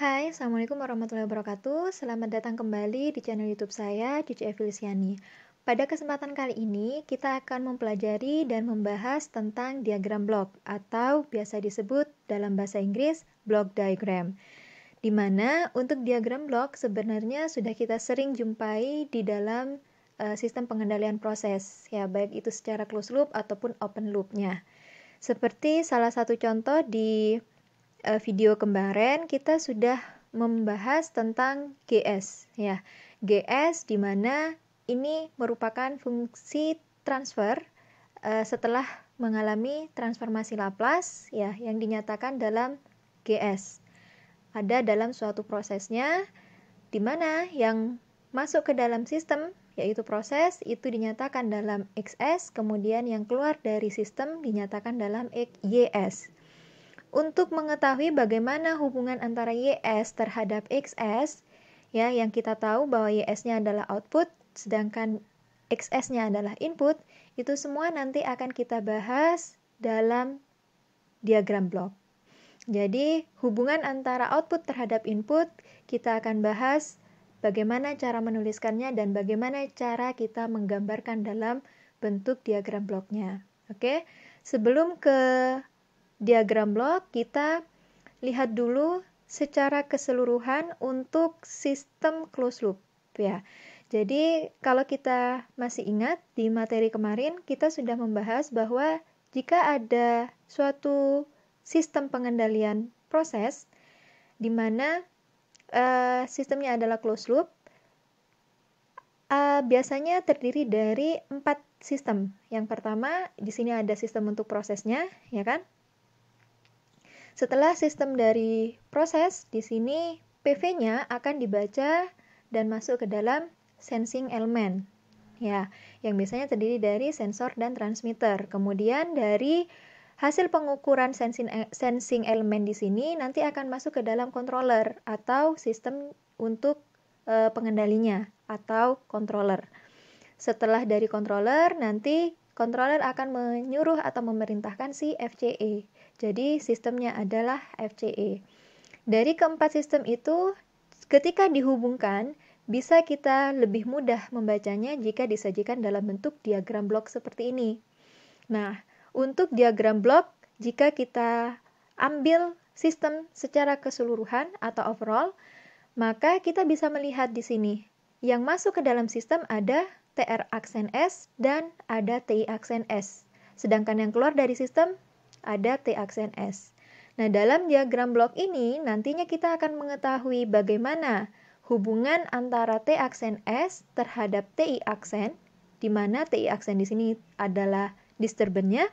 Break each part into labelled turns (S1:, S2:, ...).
S1: Hai, Assalamualaikum warahmatullahi wabarakatuh. Selamat datang kembali di channel YouTube saya, Cici Evilisiani. Pada kesempatan kali ini, kita akan mempelajari dan membahas tentang diagram blok atau biasa disebut dalam bahasa Inggris block diagram. Dimana untuk diagram blok sebenarnya sudah kita sering jumpai di dalam uh, sistem pengendalian proses, ya baik itu secara close loop ataupun open loopnya. Seperti salah satu contoh di Eh, video kemarin kita sudah membahas tentang GS ya. GS di mana ini merupakan fungsi transfer uh, setelah mengalami transformasi Laplace ya yang dinyatakan dalam GS. Ada dalam suatu prosesnya di mana yang masuk ke dalam sistem yaitu proses itu dinyatakan dalam XS kemudian yang keluar dari sistem dinyatakan dalam YS untuk mengetahui bagaimana hubungan antara YS terhadap XS, ya, yang kita tahu bahwa YS-nya adalah output, sedangkan XS-nya adalah input, itu semua nanti akan kita bahas dalam diagram blok. Jadi, hubungan antara output terhadap input, kita akan bahas bagaimana cara menuliskannya dan bagaimana cara kita menggambarkan dalam bentuk diagram bloknya. Oke, sebelum ke diagram blok, kita lihat dulu secara keseluruhan untuk sistem closed loop ya. Jadi kalau kita masih ingat di materi kemarin kita sudah membahas bahwa jika ada suatu sistem pengendalian proses di mana uh, sistemnya adalah closed loop uh, biasanya terdiri dari empat sistem. Yang pertama di sini ada sistem untuk prosesnya ya kan? Setelah sistem dari proses, di sini PV-nya akan dibaca dan masuk ke dalam sensing element. Ya, yang biasanya terdiri dari sensor dan transmitter. Kemudian dari hasil pengukuran sensing, e, sensing elemen di sini nanti akan masuk ke dalam controller atau sistem untuk e, pengendalinya atau controller. Setelah dari controller nanti controller akan menyuruh atau memerintahkan si FCE. Jadi sistemnya adalah FCE. Dari keempat sistem itu, ketika dihubungkan, bisa kita lebih mudah membacanya jika disajikan dalam bentuk diagram blok seperti ini. Nah, untuk diagram blok, jika kita ambil sistem secara keseluruhan atau overall, maka kita bisa melihat di sini yang masuk ke dalam sistem ada TR aksen S dan ada TI aksen S. Sedangkan yang keluar dari sistem ada T aksen S. Nah, dalam diagram blok ini nantinya kita akan mengetahui bagaimana hubungan antara T aksen S terhadap TI aksen, di mana TI aksen di sini adalah disturbannya.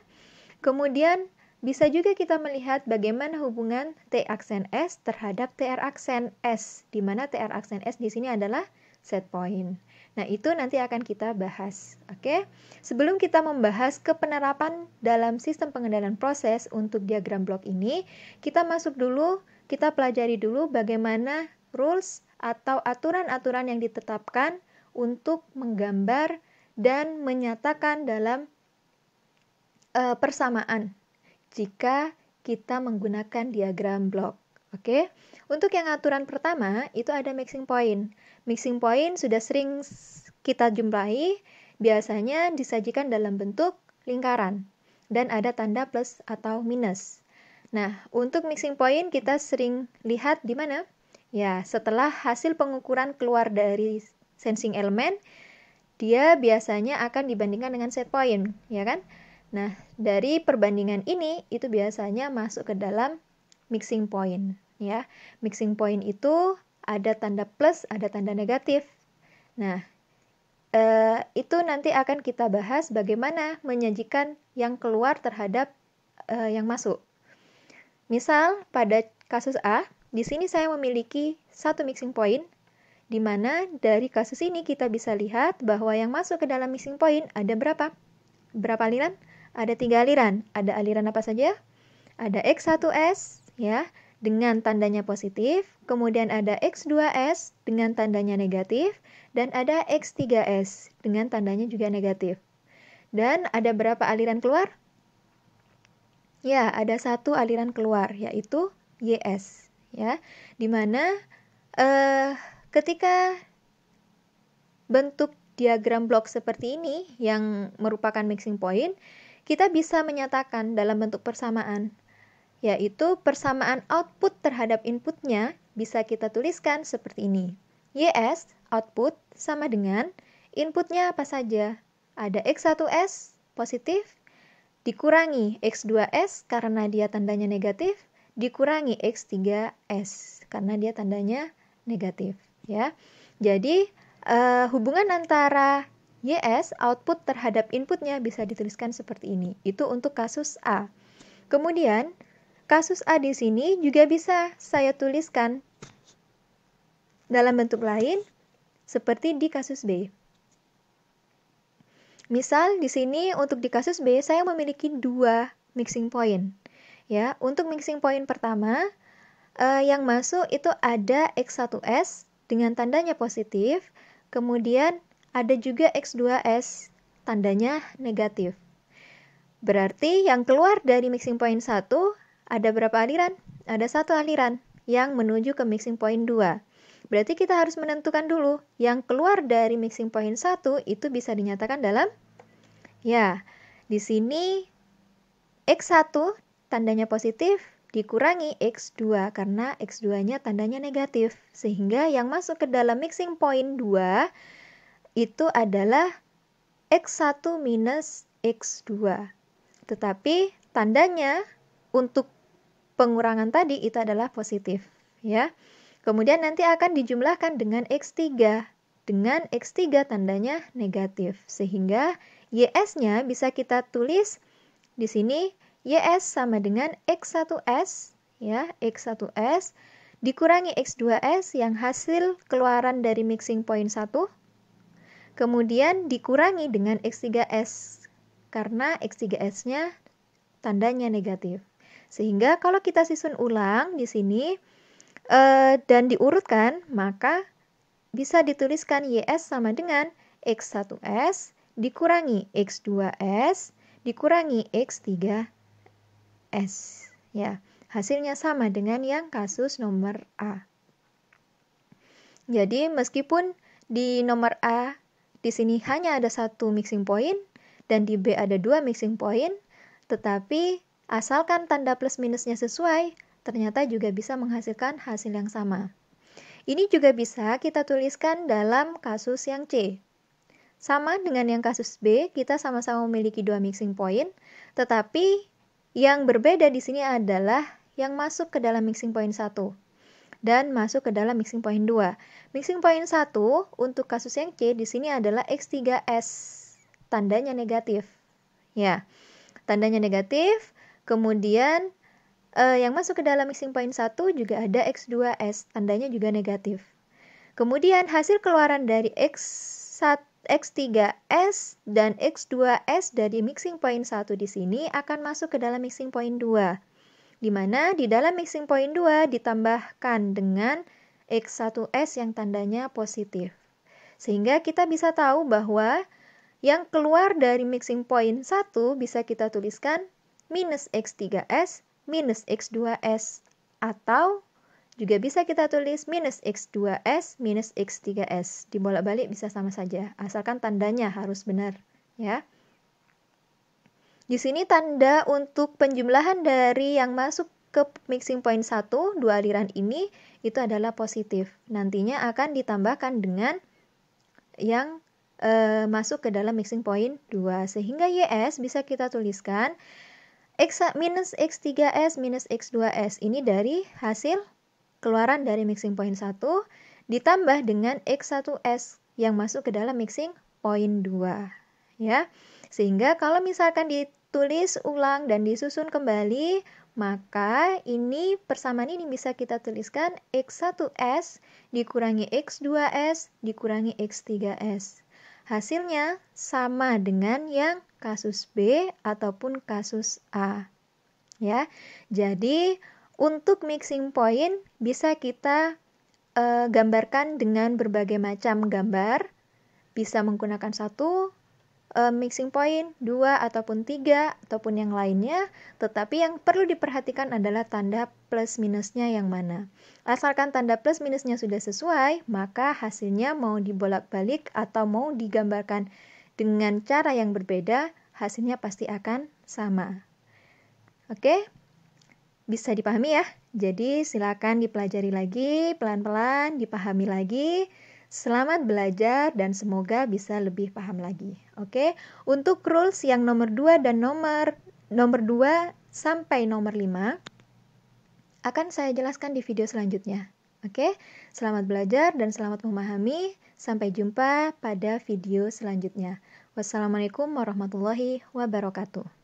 S1: Kemudian bisa juga kita melihat bagaimana hubungan T aksen S terhadap TR aksen S, di mana TR aksen S di sini adalah set point. Nah, itu nanti akan kita bahas. Oke, sebelum kita membahas ke penerapan dalam sistem pengendalian proses untuk diagram blok ini, kita masuk dulu, kita pelajari dulu bagaimana rules atau aturan-aturan yang ditetapkan untuk menggambar dan menyatakan dalam e, persamaan jika kita menggunakan diagram blok. Oke, untuk yang aturan pertama itu ada mixing point. Mixing point sudah sering kita jumpai, biasanya disajikan dalam bentuk lingkaran dan ada tanda plus atau minus. Nah, untuk mixing point kita sering lihat di mana? Ya, setelah hasil pengukuran keluar dari sensing element, dia biasanya akan dibandingkan dengan set point, ya kan? Nah, dari perbandingan ini itu biasanya masuk ke dalam mixing point, ya. Mixing point itu ada tanda plus, ada tanda negatif. Nah, eh, itu nanti akan kita bahas bagaimana menyajikan yang keluar terhadap eh, yang masuk. Misal, pada kasus A, di sini saya memiliki satu mixing point, di mana dari kasus ini kita bisa lihat bahwa yang masuk ke dalam mixing point ada berapa? Berapa aliran? Ada tiga aliran. Ada aliran apa saja? Ada X1S, ya, dengan tandanya positif, kemudian ada X2S dengan tandanya negatif, dan ada X3S dengan tandanya juga negatif. Dan ada berapa aliran keluar? Ya, ada satu aliran keluar, yaitu YS. Ya, dimana eh, ketika bentuk diagram blok seperti ini yang merupakan mixing point, kita bisa menyatakan dalam bentuk persamaan yaitu persamaan output terhadap inputnya bisa kita tuliskan seperti ini. YS, output, sama dengan inputnya apa saja. Ada X1S, positif, dikurangi X2S karena dia tandanya negatif, dikurangi X3S karena dia tandanya negatif. ya. Jadi, eh, hubungan antara YS, output terhadap inputnya bisa dituliskan seperti ini. Itu untuk kasus A. Kemudian, Kasus A di sini juga bisa saya tuliskan dalam bentuk lain seperti di kasus B. Misal di sini untuk di kasus B saya memiliki dua mixing point. Ya, untuk mixing point pertama eh, yang masuk itu ada X1S dengan tandanya positif, kemudian ada juga X2S tandanya negatif. Berarti yang keluar dari mixing point 1 ada berapa aliran? Ada satu aliran yang menuju ke mixing point 2. Berarti kita harus menentukan dulu yang keluar dari mixing point 1 itu bisa dinyatakan dalam ya. Di sini X1 tandanya positif dikurangi X2 karena X2-nya tandanya negatif. Sehingga yang masuk ke dalam mixing point 2 itu adalah X1 minus X2. Tetapi tandanya untuk pengurangan tadi itu adalah positif, ya. Kemudian nanti akan dijumlahkan dengan X3. Dengan X3 tandanya negatif, sehingga YS-nya bisa kita tulis di sini YS sama dengan X1S, ya, X1S dikurangi X2S yang hasil keluaran dari mixing point 1, kemudian dikurangi dengan X3S, karena X3S-nya tandanya negatif. Sehingga kalau kita susun ulang di sini eh, dan diurutkan, maka bisa dituliskan YS sama dengan X1S dikurangi X2S dikurangi X3S. Ya, hasilnya sama dengan yang kasus nomor A. Jadi, meskipun di nomor A di sini hanya ada satu mixing point dan di B ada dua mixing point, tetapi Asalkan tanda plus minusnya sesuai, ternyata juga bisa menghasilkan hasil yang sama. Ini juga bisa kita tuliskan dalam kasus yang C. Sama dengan yang kasus B, kita sama-sama memiliki dua mixing point, tetapi yang berbeda di sini adalah yang masuk ke dalam mixing point 1 dan masuk ke dalam mixing point 2. Mixing point 1 untuk kasus yang C di sini adalah X3S. Tandanya negatif. Ya. Tandanya negatif, Kemudian eh, yang masuk ke dalam mixing point 1 juga ada X2S, tandanya juga negatif. Kemudian hasil keluaran dari X1, X3S dan X2S dari mixing point 1 di sini akan masuk ke dalam mixing point 2. Di mana di dalam mixing point 2 ditambahkan dengan X1S yang tandanya positif. Sehingga kita bisa tahu bahwa yang keluar dari mixing point 1 bisa kita tuliskan minus X3S minus X2S atau juga bisa kita tulis minus X2S minus X3S. Dibolak-balik bisa sama saja, asalkan tandanya harus benar. ya. Di sini tanda untuk penjumlahan dari yang masuk ke mixing point 1, dua aliran ini, itu adalah positif. Nantinya akan ditambahkan dengan yang e, masuk ke dalam mixing point 2. Sehingga YS bisa kita tuliskan X minus X3S minus X2S ini dari hasil keluaran dari mixing point 1 ditambah dengan X1S yang masuk ke dalam mixing point 2 ya. Sehingga kalau misalkan ditulis ulang dan disusun kembali, maka ini persamaan ini bisa kita tuliskan X1S dikurangi X2S dikurangi X3S. Hasilnya sama dengan yang kasus B ataupun kasus A. Ya. Jadi untuk mixing point bisa kita e, gambarkan dengan berbagai macam gambar. Bisa menggunakan satu e, mixing point, dua ataupun tiga ataupun yang lainnya. Tetapi yang perlu diperhatikan adalah tanda plus minusnya yang mana. Asalkan tanda plus minusnya sudah sesuai, maka hasilnya mau dibolak-balik atau mau digambarkan dengan cara yang berbeda, hasilnya pasti akan sama. Oke? Bisa dipahami ya? Jadi silakan dipelajari lagi, pelan-pelan dipahami lagi. Selamat belajar dan semoga bisa lebih paham lagi. Oke? Untuk rules yang nomor 2 dan nomor nomor 2 sampai nomor 5 akan saya jelaskan di video selanjutnya. Oke? Selamat belajar dan selamat memahami. Sampai jumpa pada video selanjutnya. Wassalamualaikum warahmatullahi wabarakatuh.